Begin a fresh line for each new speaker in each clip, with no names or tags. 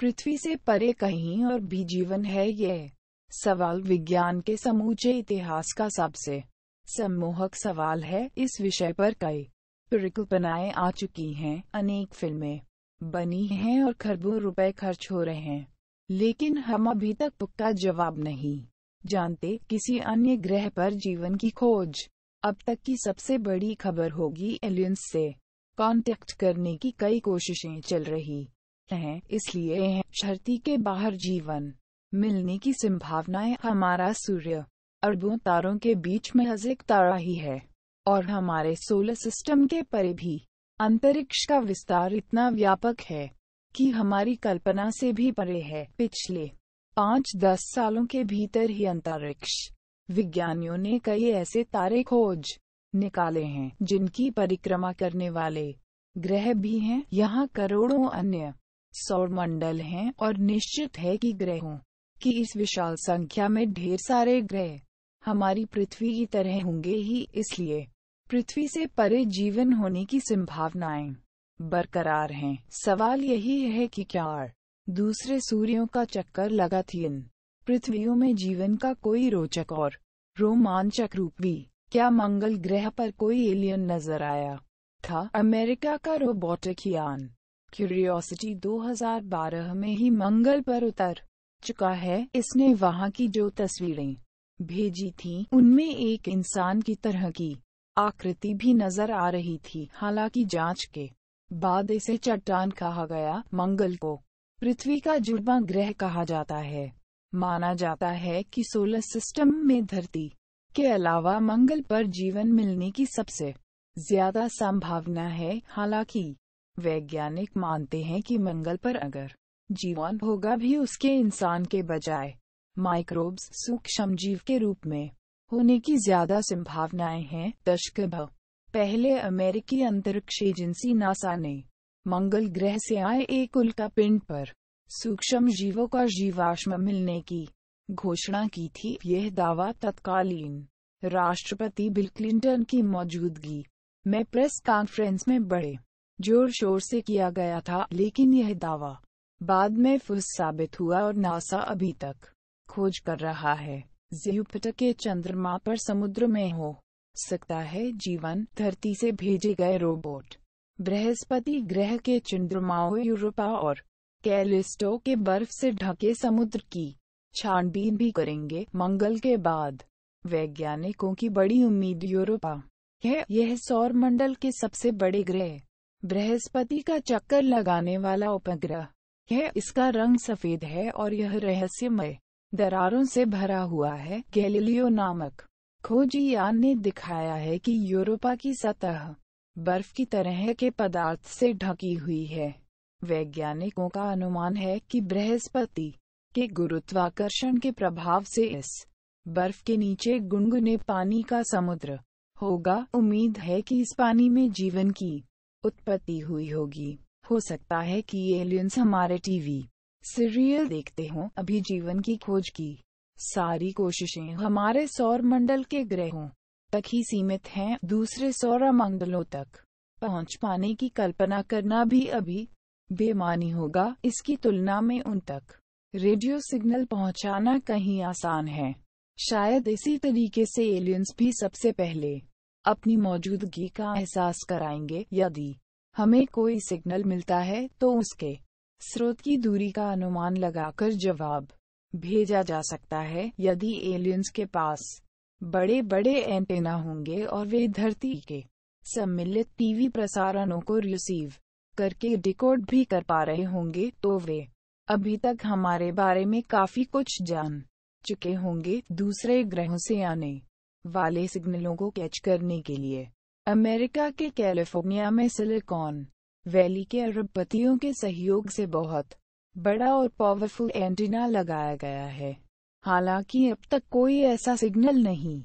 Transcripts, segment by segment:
पृथ्वी से परे कहीं और भी जीवन है यह सवाल विज्ञान के समूचे इतिहास का सबसे सम्मोहक सवाल है इस विषय पर कई परिकल्पनाएं आ चुकी हैं अनेक फिल्में बनी हैं और खरबों रुपए खर्च हो रहे हैं लेकिन हम अभी तक पक्का जवाब नहीं जानते किसी अन्य ग्रह पर जीवन की खोज अब तक की सबसे बड़ी खबर होगी एलियंस से कांटेक्ट करने की कई कोशिशें चल रही हैं इसलिए है धरती के बाहर जीवन मिलने की संभावनाएं हमारा सूर्य अरबों तारों के बीच में हजिक तारा ही है और हमारे सोलर सिस्टम के परे भी अंतरिक्ष का विस्तार इतना व्यापक है कि हमारी कल्पना से भी परे है पिछले पाँच दस सालों के भीतर ही अंतरिक्ष विज्ञानियों ने कई ऐसे तारे खोज निकाले हैं जिनकी परिक्रमा करने वाले ग्रह भी हैं यहाँ करोड़ों अन्य सौरमंडल हैं और निश्चित है कि ग्रहों की इस विशाल संख्या में ढेर सारे ग्रह हमारी पृथ्वी की तरह होंगे ही इसलिए पृथ्वी से परे जीवन होने की संभावनाएं बरकरार हैं सवाल यही है कि क्या दूसरे सूर्यों का चक्कर लगा थी इन पृथ्वियों में जीवन का कोई रोचक और रोमांचक रूप भी क्या मंगल ग्रह पर कोई एलियन नजर आया था अमेरिका का रोबोटिक यान क्यूरियोसिटी 2012 में ही मंगल पर उतर चुका है इसने वहां की जो तस्वीरें भेजी थी उनमें एक इंसान की तरह की आकृति भी नजर आ रही थी हालांकि जांच के बाद इसे चट्टान कहा गया मंगल को पृथ्वी का जुड़वा ग्रह कहा जाता है माना जाता है कि सोलर सिस्टम में धरती के अलावा मंगल पर जीवन मिलने की सबसे ज्यादा संभावना है हालांकि वैज्ञानिक मानते हैं कि मंगल पर अगर जीवन होगा भी उसके इंसान के बजाय माइक्रोब्स सूक्ष्म जीव के रूप में होने की ज्यादा संभावनाएं हैं दशक पहले अमेरिकी अंतरिक्ष एजेंसी नासा ने मंगल ग्रह से आए एक उल्का पिंड पर सूक्ष्म जीवों का जीवाश्म मिलने की घोषणा की थी यह दावा तत्कालीन राष्ट्रपति बिल क्लिंटन की मौजूदगी में प्रेस कॉन्फ्रेंस में बड़े जोर शोर से किया गया था लेकिन यह दावा बाद में फुस साबित हुआ और नासा अभी तक खोज कर रहा है जुपिटर के चंद्रमा पर समुद्र में हो सकता है जीवन धरती से भेजे गए रोबोट बृहस्पति ग्रह के चंद्रमाओं यूरोपा और कैलिस्टो के बर्फ से ढके समुद्र की छानबीन भी करेंगे मंगल के बाद वैज्ञानिकों की बड़ी उम्मीद यूरोपा है यह सौर मंडल के सबसे बड़े ग्रह बृहस्पति का चक्कर लगाने वाला उपग्रह यह इसका रंग सफेद है और यह रहस्यमय दरारों से भरा हुआ है गैलीलियो नामक खोजी यान ने दिखाया है कि यूरोपा की सतह बर्फ की तरह के पदार्थ से ढकी हुई है वैज्ञानिकों का अनुमान है कि बृहस्पति के गुरुत्वाकर्षण के प्रभाव से इस बर्फ के नीचे गुनगुने पानी का समुद्र होगा उम्मीद है कि इस पानी में जीवन की उत्पत्ति हुई होगी हो सकता है कि एलियंस हमारे टीवी सीरियल देखते हों अभी जीवन की खोज की सारी कोशिशें हमारे सौर मंडल के ग्रहों तक ही सीमित हैं दूसरे सौर मंडलों तक पहुंच पाने की कल्पना करना भी अभी बेमानी होगा इसकी तुलना में उन तक रेडियो सिग्नल पहुंचाना कहीं आसान है शायद इसी तरीके से एलियंस भी सबसे पहले अपनी मौजूदगी का एहसास कराएंगे यदि हमें कोई सिग्नल मिलता है तो उसके स्रोत की दूरी का अनुमान लगाकर जवाब भेजा जा सकता है यदि एलियंस के पास बड़े बड़े एंटेना होंगे और वे धरती के सम्मिलित टीवी प्रसारणों को रिसीव करके डिकोड भी कर पा रहे होंगे तो वे अभी तक हमारे बारे में काफी कुछ जान चुके होंगे दूसरे ग्रहों से आने वाले सिग्नलों को कैच करने के लिए अमेरिका के कैलिफोर्निया में सिलिकॉन वैली के अरबपतियों के सहयोग से बहुत बड़ा और पावरफुल एंटीना लगाया गया है हालांकि अब तक कोई ऐसा सिग्नल नहीं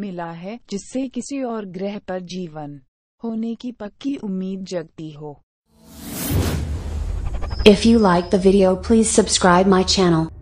मिला है जिससे किसी और ग्रह पर जीवन होने की पक्की उम्मीद जगती हो if you like the video please subscribe my channel